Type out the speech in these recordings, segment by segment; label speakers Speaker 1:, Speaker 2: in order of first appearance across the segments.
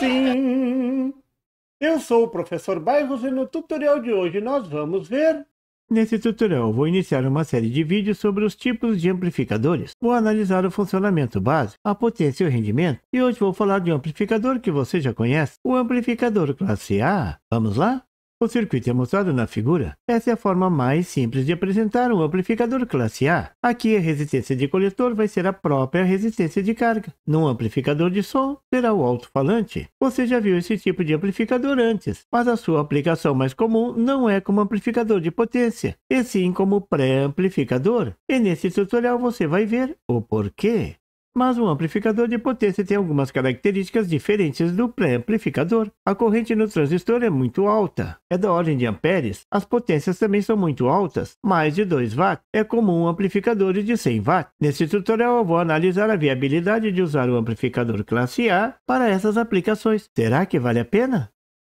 Speaker 1: sim! Eu sou o professor Bairros e no tutorial de hoje nós vamos ver... Nesse tutorial vou iniciar uma série de vídeos sobre os tipos de amplificadores. Vou analisar o funcionamento básico, a potência e o rendimento. E hoje vou falar de um amplificador que você já conhece, o amplificador classe A. Vamos lá? O circuito é mostrado na figura. Essa é a forma mais simples de apresentar um amplificador classe A. Aqui a resistência de coletor vai ser a própria resistência de carga. Num amplificador de som, será o alto-falante. Você já viu esse tipo de amplificador antes, mas a sua aplicação mais comum não é como amplificador de potência, e sim como pré-amplificador. E nesse tutorial você vai ver o porquê. Mas um amplificador de potência tem algumas características diferentes do pré-amplificador. A corrente no transistor é muito alta, é da ordem de amperes. As potências também são muito altas, mais de 2 watts. É comum amplificadores de 100 watts. Neste tutorial eu vou analisar a viabilidade de usar o amplificador classe A para essas aplicações. Será que vale a pena?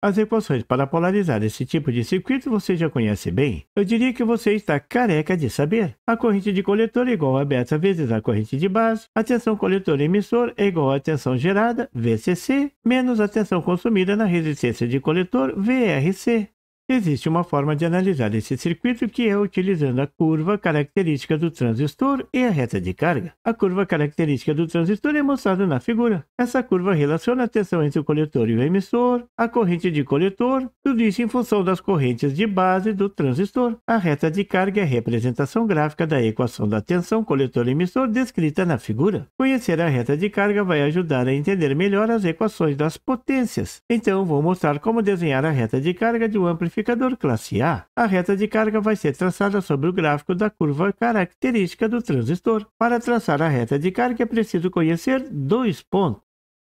Speaker 1: As equações para polarizar esse tipo de circuito você já conhece bem. Eu diria que você está careca de saber. A corrente de coletor é igual a beta vezes a corrente de base. A tensão coletor-emissor é igual à tensão gerada, VCC, menos a tensão consumida na resistência de coletor, VRC. Existe uma forma de analisar esse circuito que é utilizando a curva característica do transistor e a reta de carga. A curva característica do transistor é mostrada na figura. Essa curva relaciona a tensão entre o coletor e o emissor, a corrente de coletor, tudo isso em função das correntes de base do transistor. A reta de carga é a representação gráfica da equação da tensão coletor-emissor descrita na figura. Conhecer a reta de carga vai ajudar a entender melhor as equações das potências. Então, vou mostrar como desenhar a reta de carga de um amplificador amplificador classe A, a reta de carga vai ser traçada sobre o gráfico da curva característica do transistor. Para traçar a reta de carga é preciso conhecer dois pontos.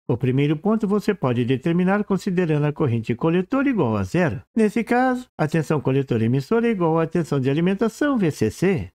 Speaker 1: O primeiro ponto você pode determinar considerando a corrente coletor igual a zero. Nesse caso, a tensão coletor-emissor é igual à tensão de alimentação, VCC.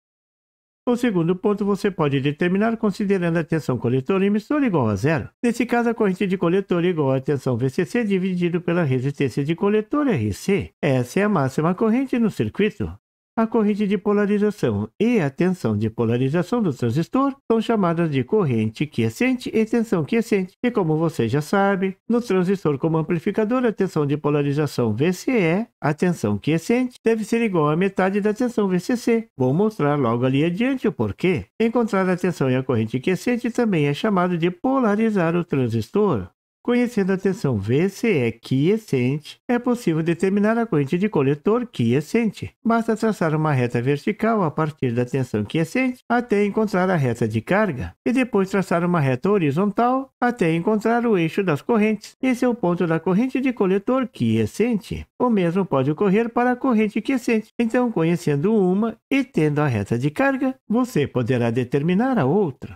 Speaker 1: O segundo ponto você pode determinar considerando a tensão coletor emissor igual a zero. Nesse caso, a corrente de coletor é igual à tensão VCC dividido pela resistência de coletor RC. Essa é a máxima corrente no circuito a corrente de polarização e a tensão de polarização do transistor são chamadas de corrente quiescente e tensão quiescente. E como você já sabe, no transistor como amplificador, a tensão de polarização VCE, a tensão quiescente, deve ser igual à metade da tensão VCC. Vou mostrar logo ali adiante o porquê. Encontrar a tensão e a corrente quiescente também é chamado de polarizar o transistor. Conhecendo a tensão VCE quiescente, é possível determinar a corrente de coletor quiescente. Basta traçar uma reta vertical a partir da tensão quiescente até encontrar a reta de carga, e depois traçar uma reta horizontal até encontrar o eixo das correntes. Esse é o ponto da corrente de coletor quiescente. O mesmo pode ocorrer para a corrente quiescente. Então, conhecendo uma e tendo a reta de carga, você poderá determinar a outra.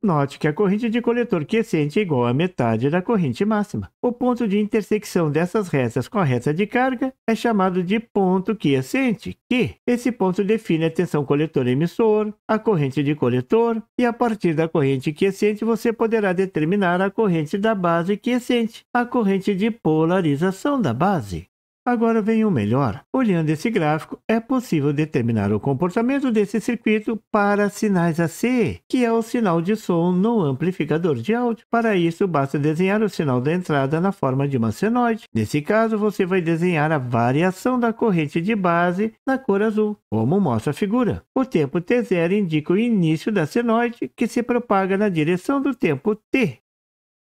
Speaker 1: Note que a corrente de coletor quiescente é, é igual à metade da corrente máxima. O ponto de intersecção dessas retas com a reta de carga é chamado de ponto quiescente, é que esse ponto define a tensão coletor-emissor, a corrente de coletor, e a partir da corrente quiescente é você poderá determinar a corrente da base quiescente, a corrente de polarização da base. Agora vem o melhor. Olhando esse gráfico, é possível determinar o comportamento desse circuito para sinais AC, que é o sinal de som no amplificador de áudio. Para isso, basta desenhar o sinal da entrada na forma de uma senoide. Nesse caso, você vai desenhar a variação da corrente de base na cor azul, como mostra a figura. O tempo T0 indica o início da senoide, que se propaga na direção do tempo T.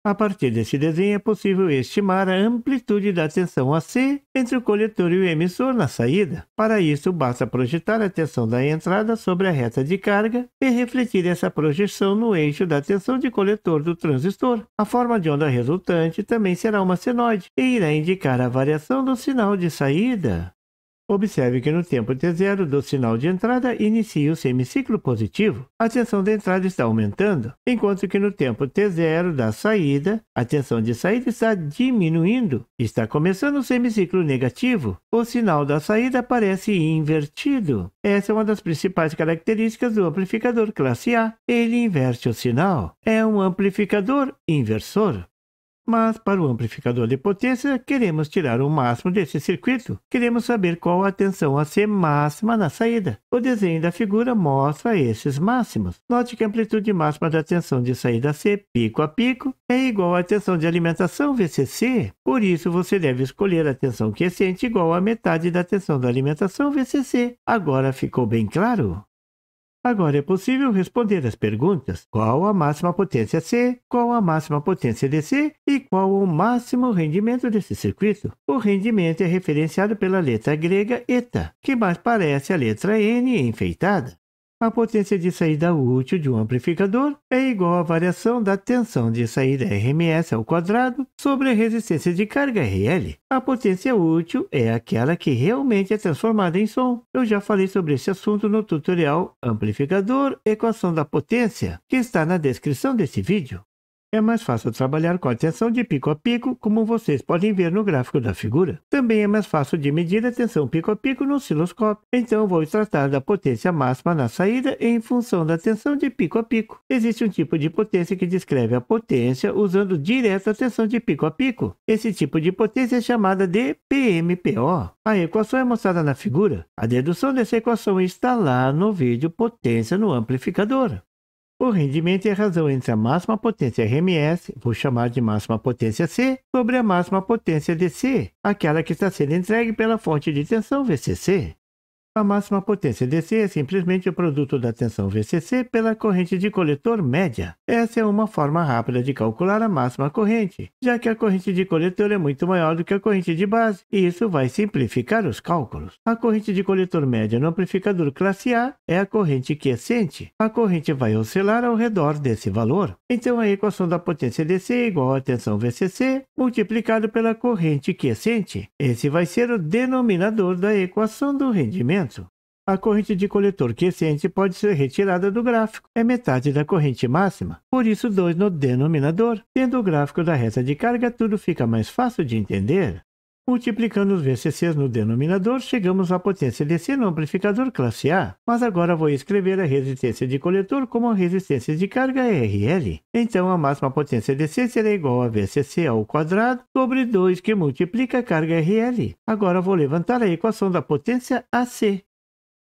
Speaker 1: A partir desse desenho é possível estimar a amplitude da tensão AC entre o coletor e o emissor na saída. Para isso, basta projetar a tensão da entrada sobre a reta de carga e refletir essa projeção no eixo da tensão de coletor do transistor. A forma de onda resultante também será uma senoide e irá indicar a variação do sinal de saída. Observe que no tempo T0 do sinal de entrada inicia o semiciclo positivo, a tensão da entrada está aumentando, enquanto que no tempo T0 da saída, a tensão de saída está diminuindo. Está começando o semiciclo negativo, o sinal da saída parece invertido. Essa é uma das principais características do amplificador classe A. Ele inverte o sinal. É um amplificador inversor. Mas para o amplificador de potência, queremos tirar o máximo desse circuito. Queremos saber qual a tensão AC máxima na saída. O desenho da figura mostra esses máximos. Note que a amplitude máxima da tensão de saída C, pico a pico, é igual à tensão de alimentação VCC. Por isso, você deve escolher a tensão quiescente igual à metade da tensão da alimentação VCC. Agora ficou bem claro? Agora é possível responder as perguntas: qual a máxima potência C, qual a máxima potência DC e qual o máximo rendimento desse circuito. O rendimento é referenciado pela letra grega eta, que mais parece a letra N enfeitada a potência de saída útil de um amplificador é igual à variação da tensão de saída RMS ao quadrado sobre a resistência de carga RL. A potência útil é aquela que realmente é transformada em som. Eu já falei sobre esse assunto no tutorial Amplificador Equação da Potência, que está na descrição desse vídeo. É mais fácil trabalhar com a tensão de pico a pico, como vocês podem ver no gráfico da figura. Também é mais fácil de medir a tensão pico a pico no osciloscópio. Então, vou tratar da potência máxima na saída em função da tensão de pico a pico. Existe um tipo de potência que descreve a potência usando direto a tensão de pico a pico. Esse tipo de potência é chamada de PMPO. A equação é mostrada na figura. A dedução dessa equação está lá no vídeo Potência no Amplificador. O rendimento é a razão entre a máxima potência RMS, vou chamar de máxima potência C, sobre a máxima potência DC, aquela que está sendo entregue pela fonte de tensão VCC a máxima potência DC é simplesmente o produto da tensão VCC pela corrente de coletor média. Essa é uma forma rápida de calcular a máxima corrente, já que a corrente de coletor é muito maior do que a corrente de base, e isso vai simplificar os cálculos. A corrente de coletor média no amplificador classe A é a corrente que excente. A corrente vai oscilar ao redor desse valor. Então a equação da potência DC é igual à tensão VCC multiplicado pela corrente que excente. Esse vai ser o denominador da equação do rendimento a corrente de coletor crescente pode ser retirada do gráfico. É metade da corrente máxima, por isso 2 no denominador. Tendo o gráfico da reta de carga, tudo fica mais fácil de entender. Multiplicando os VCCs no denominador, chegamos à potência DC no amplificador classe A, mas agora vou escrever a resistência de coletor como a resistência de carga RL. Então a máxima potência DC será igual a VCC ao quadrado sobre 2 que multiplica a carga RL. Agora vou levantar a equação da potência AC.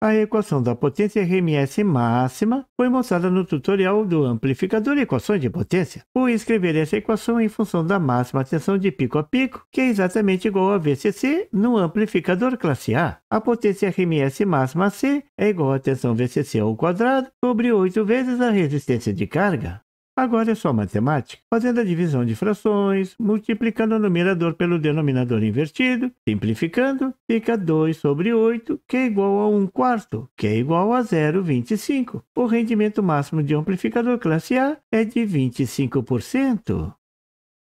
Speaker 1: A equação da potência RMS máxima foi mostrada no tutorial do amplificador Equações de Potência. Vou escrever essa equação em função da máxima tensão de pico a pico, que é exatamente igual a VCC no amplificador classe A. A potência RMS máxima C é igual a tensão VCC ao quadrado sobre 8 vezes a resistência de carga. Agora é só matemática, fazendo a divisão de frações, multiplicando o numerador pelo denominador invertido, simplificando, fica 2 sobre 8, que é igual a 1 quarto, que é igual a 0,25. O rendimento máximo de um amplificador classe A é de 25%.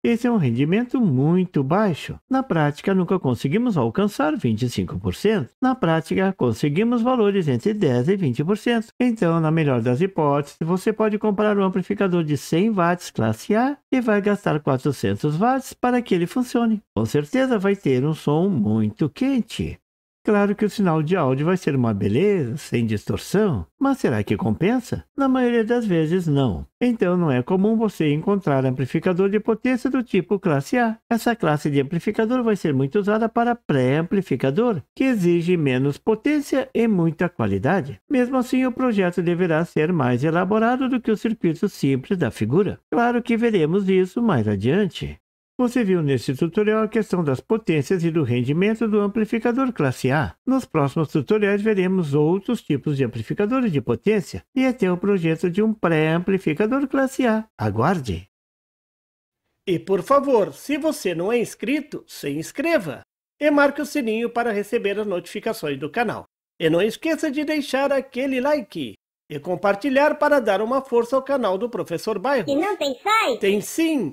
Speaker 1: Esse é um rendimento muito baixo. Na prática, nunca conseguimos alcançar 25%. Na prática, conseguimos valores entre 10% e 20%. Então, na melhor das hipóteses, você pode comprar um amplificador de 100 watts classe A e vai gastar 400 watts para que ele funcione. Com certeza vai ter um som muito quente. Claro que o sinal de áudio vai ser uma beleza, sem distorção, mas será que compensa? Na maioria das vezes, não. Então, não é comum você encontrar amplificador de potência do tipo classe A. Essa classe de amplificador vai ser muito usada para pré-amplificador, que exige menos potência e muita qualidade. Mesmo assim, o projeto deverá ser mais elaborado do que o circuito simples da figura. Claro que veremos isso mais adiante. Você viu neste tutorial a questão das potências e do rendimento do amplificador classe A. Nos próximos tutoriais veremos outros tipos de amplificadores de potência e até o projeto de um pré-amplificador classe A. Aguarde! E por favor, se você não é inscrito, se inscreva e marque o sininho para receber as notificações do canal. E não esqueça de deixar aquele like e compartilhar para dar uma força ao canal do Professor Bairro. E não tem site? Tem sim!